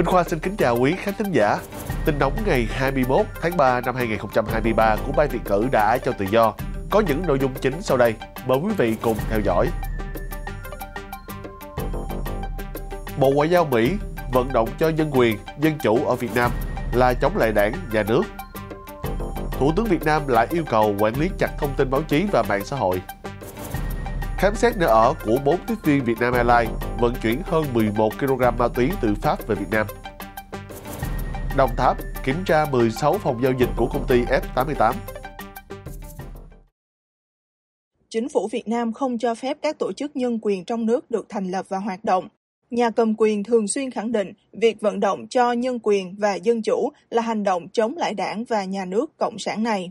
Minh Khoa xin kính chào quý khán thính giả. Tin nóng ngày 21 tháng 3 năm 2023 của Ban Việt cử đã cho tự do có những nội dung chính sau đây. Mời quý vị cùng theo dõi. Bộ Ngoại giao Mỹ vận động cho nhân quyền, dân chủ ở Việt Nam là chống lại đảng, nhà nước. Thủ tướng Việt Nam lại yêu cầu quản lý chặt thông tin báo chí và mạng xã hội. Khám xét nơi ở của 4 tiếp viên Vietnam Airlines vận chuyển hơn 11 kg ma túy từ Pháp về Việt Nam. Đồng Tháp kiểm tra 16 phòng giao dịch của công ty F88. Chính phủ Việt Nam không cho phép các tổ chức nhân quyền trong nước được thành lập và hoạt động. Nhà cầm quyền thường xuyên khẳng định việc vận động cho nhân quyền và dân chủ là hành động chống lại đảng và nhà nước cộng sản này.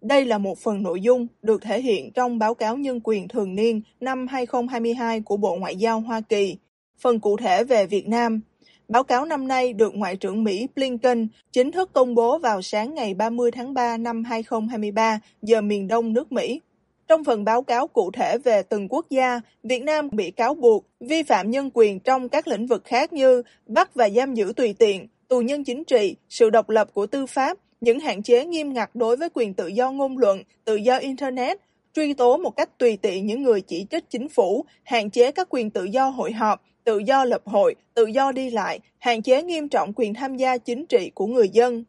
Đây là một phần nội dung được thể hiện trong báo cáo nhân quyền thường niên năm 2022 của Bộ Ngoại giao Hoa Kỳ. Phần cụ thể về Việt Nam Báo cáo năm nay được Ngoại trưởng Mỹ Blinken chính thức công bố vào sáng ngày 30 tháng 3 năm 2023 giờ miền đông nước Mỹ. Trong phần báo cáo cụ thể về từng quốc gia, Việt Nam bị cáo buộc vi phạm nhân quyền trong các lĩnh vực khác như bắt và giam giữ tùy tiện, tù nhân chính trị, sự độc lập của tư pháp, những hạn chế nghiêm ngặt đối với quyền tự do ngôn luận, tự do Internet, truy tố một cách tùy tiện những người chỉ trích chính phủ, hạn chế các quyền tự do hội họp, tự do lập hội, tự do đi lại, hạn chế nghiêm trọng quyền tham gia chính trị của người dân.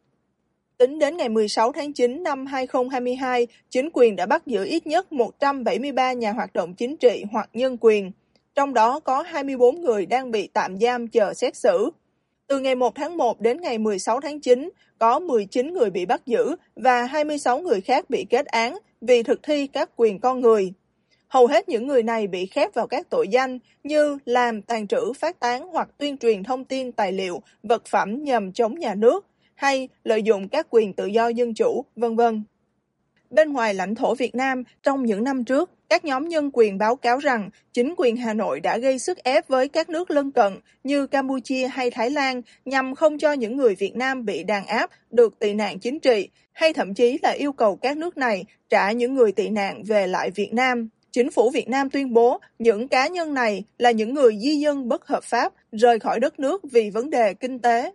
Tính đến ngày 16 tháng 9 năm 2022, chính quyền đã bắt giữ ít nhất 173 nhà hoạt động chính trị hoặc nhân quyền, trong đó có 24 người đang bị tạm giam chờ xét xử. Từ ngày 1 tháng 1 đến ngày 16 tháng 9, có 19 người bị bắt giữ và 26 người khác bị kết án vì thực thi các quyền con người. Hầu hết những người này bị khép vào các tội danh như làm, tàn trữ, phát tán hoặc tuyên truyền thông tin, tài liệu, vật phẩm nhằm chống nhà nước hay lợi dụng các quyền tự do dân chủ, vân vân. Bên ngoài lãnh thổ Việt Nam, trong những năm trước, các nhóm nhân quyền báo cáo rằng chính quyền Hà Nội đã gây sức ép với các nước lân cận như Campuchia hay Thái Lan nhằm không cho những người Việt Nam bị đàn áp được tị nạn chính trị hay thậm chí là yêu cầu các nước này trả những người tị nạn về lại Việt Nam. Chính phủ Việt Nam tuyên bố những cá nhân này là những người di dân bất hợp pháp rời khỏi đất nước vì vấn đề kinh tế.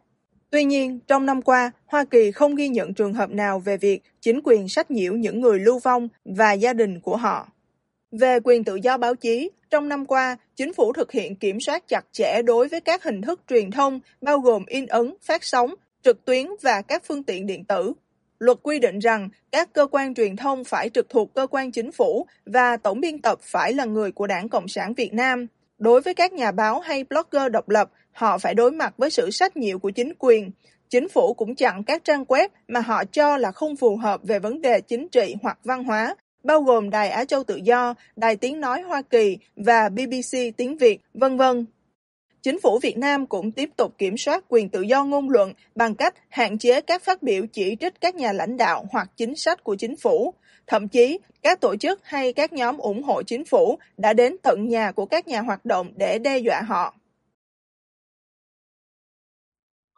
Tuy nhiên, trong năm qua, Hoa Kỳ không ghi nhận trường hợp nào về việc chính quyền sách nhiễu những người lưu vong và gia đình của họ. Về quyền tự do báo chí, trong năm qua, chính phủ thực hiện kiểm soát chặt chẽ đối với các hình thức truyền thông bao gồm in ấn, phát sóng, trực tuyến và các phương tiện điện tử luật quy định rằng các cơ quan truyền thông phải trực thuộc cơ quan chính phủ và tổng biên tập phải là người của Đảng Cộng sản Việt Nam. Đối với các nhà báo hay blogger độc lập, họ phải đối mặt với sự sách nhiễu của chính quyền. Chính phủ cũng chặn các trang web mà họ cho là không phù hợp về vấn đề chính trị hoặc văn hóa, bao gồm Đài Á Châu Tự Do, Đài Tiếng Nói Hoa Kỳ và BBC Tiếng Việt, vân vân. Chính phủ Việt Nam cũng tiếp tục kiểm soát quyền tự do ngôn luận bằng cách hạn chế các phát biểu chỉ trích các nhà lãnh đạo hoặc chính sách của chính phủ. Thậm chí, các tổ chức hay các nhóm ủng hộ chính phủ đã đến tận nhà của các nhà hoạt động để đe dọa họ.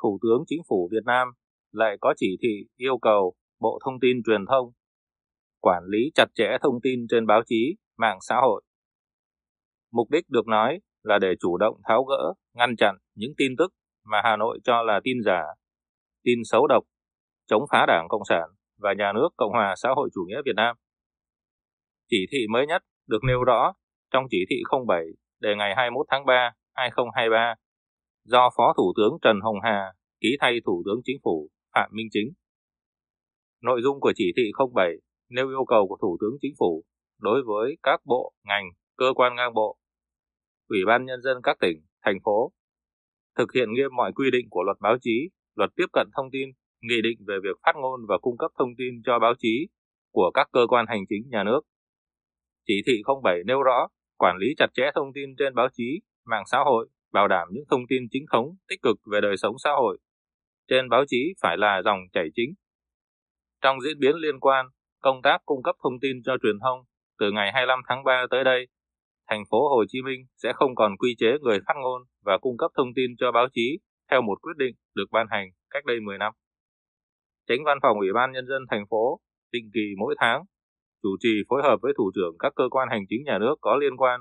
Thủ tướng Chính phủ Việt Nam lại có chỉ thị yêu cầu Bộ Thông tin Truyền thông quản lý chặt chẽ thông tin trên báo chí, mạng xã hội. Mục đích được nói là để chủ động tháo gỡ, ngăn chặn những tin tức mà Hà Nội cho là tin giả, tin xấu độc, chống phá Đảng Cộng sản và nhà nước Cộng hòa xã hội chủ nghĩa Việt Nam. Chỉ thị mới nhất được nêu rõ trong chỉ thị 07 đề ngày 21 tháng 3, 2023 do Phó Thủ tướng Trần Hồng Hà ký thay Thủ tướng Chính phủ Phạm Minh Chính. Nội dung của chỉ thị 07 nêu yêu cầu của Thủ tướng Chính phủ đối với các bộ, ngành, cơ quan ngang bộ Ủy ban Nhân dân các tỉnh, thành phố, thực hiện nghiêm mọi quy định của luật báo chí, luật tiếp cận thông tin, nghị định về việc phát ngôn và cung cấp thông tin cho báo chí của các cơ quan hành chính nhà nước. Chỉ thị 07 nêu rõ quản lý chặt chẽ thông tin trên báo chí, mạng xã hội, bảo đảm những thông tin chính thống, tích cực về đời sống xã hội. Trên báo chí phải là dòng chảy chính. Trong diễn biến liên quan, công tác cung cấp thông tin cho truyền thông từ ngày 25 tháng 3 tới đây thành phố Hồ Chí Minh sẽ không còn quy chế người phát ngôn và cung cấp thông tin cho báo chí theo một quyết định được ban hành cách đây 10 năm. Tránh Văn phòng Ủy ban Nhân dân thành phố định kỳ mỗi tháng chủ trì phối hợp với thủ trưởng các cơ quan hành chính nhà nước có liên quan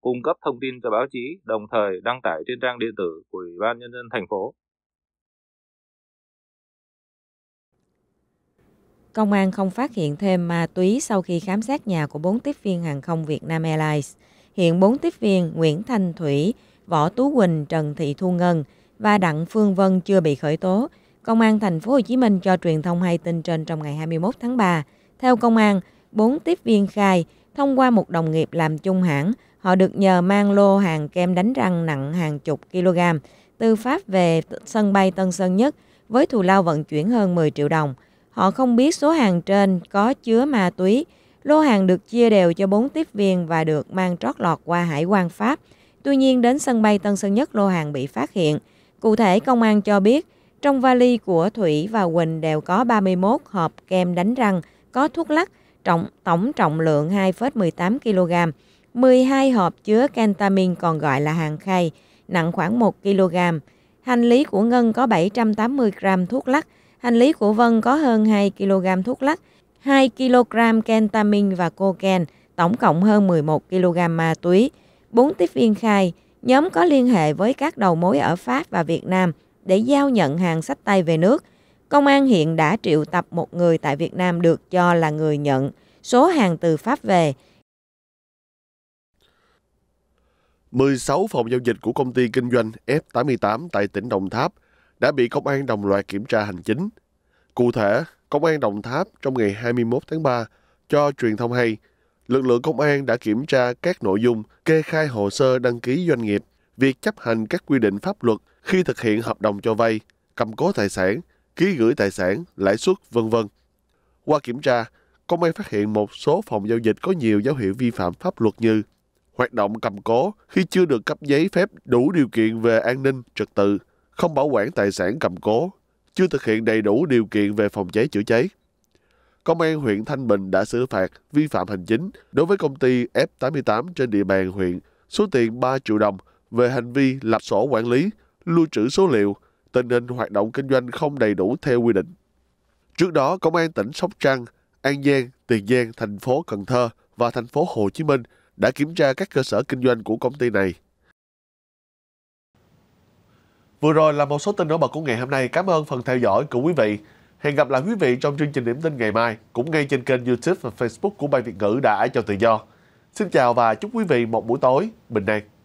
cung cấp thông tin cho báo chí đồng thời đăng tải trên trang điện tử của Ủy ban Nhân dân thành phố. Công an không phát hiện thêm ma túy sau khi khám xét nhà của 4 tiếp viên hàng không Vietnam Airlines. Hiện 4 tiếp viên Nguyễn Thanh Thủy, Võ Tú Quỳnh, Trần Thị Thu Ngân và Đặng Phương Vân chưa bị khởi tố. Công an thành phố Hồ Chí Minh cho truyền thông hay tin trên trong ngày 21 tháng 3. Theo công an, 4 tiếp viên khai thông qua một đồng nghiệp làm chung hãng, họ được nhờ mang lô hàng kem đánh răng nặng hàng chục kg từ Pháp về sân bay Tân Sơn Nhất với thù lao vận chuyển hơn 10 triệu đồng. Họ không biết số hàng trên có chứa ma túy. Lô hàng được chia đều cho 4 tiếp viên và được mang trót lọt qua hải quan Pháp. Tuy nhiên đến sân bay Tân Sơn Nhất lô hàng bị phát hiện. Cụ thể công an cho biết trong vali của Thủy và Quỳnh đều có 31 hộp kem đánh răng có thuốc lắc trọng, tổng trọng lượng 2,18 kg, 12 hộp chứa kentamin còn gọi là hàng khay nặng khoảng 1 kg. Hành lý của Ngân có 780 gram thuốc lắc Hành lý của Vân có hơn 2 kg thuốc lắc, 2 kg kentamin và cocaine, tổng cộng hơn 11 kg ma túy. Bốn tiếp viên khai, nhóm có liên hệ với các đầu mối ở Pháp và Việt Nam để giao nhận hàng sách tay về nước. Công an hiện đã triệu tập một người tại Việt Nam được cho là người nhận số hàng từ Pháp về. 16 phòng giao dịch của công ty kinh doanh F88 tại tỉnh Đồng Tháp – đã bị công an đồng loạt kiểm tra hành chính. Cụ thể, công an Đồng Tháp trong ngày 21 tháng 3 cho truyền thông hay, lực lượng công an đã kiểm tra các nội dung kê khai hồ sơ đăng ký doanh nghiệp, việc chấp hành các quy định pháp luật khi thực hiện hợp đồng cho vay, cầm cố tài sản, ký gửi tài sản, lãi suất, vân vân. Qua kiểm tra, công an phát hiện một số phòng giao dịch có nhiều dấu hiệu vi phạm pháp luật như hoạt động cầm cố khi chưa được cấp giấy phép đủ điều kiện về an ninh trật tự, không bảo quản tài sản cầm cố, chưa thực hiện đầy đủ điều kiện về phòng cháy chữa cháy. Công an huyện Thanh Bình đã xử phạt vi phạm hành chính đối với công ty F88 trên địa bàn huyện số tiền 3 triệu đồng về hành vi lập sổ quản lý, lưu trữ số liệu, tình hình hoạt động kinh doanh không đầy đủ theo quy định. Trước đó, Công an tỉnh Sóc Trăng, An Giang, Tiền Giang, thành phố Cần Thơ và thành phố Hồ Chí Minh đã kiểm tra các cơ sở kinh doanh của công ty này Vừa rồi là một số tin nổi bật của ngày hôm nay. Cảm ơn phần theo dõi của quý vị. Hẹn gặp lại quý vị trong chương trình điểm tin ngày mai, cũng ngay trên kênh YouTube và Facebook của Ban Việt ngữ đã cho tự do. Xin chào và chúc quý vị một buổi tối bình an.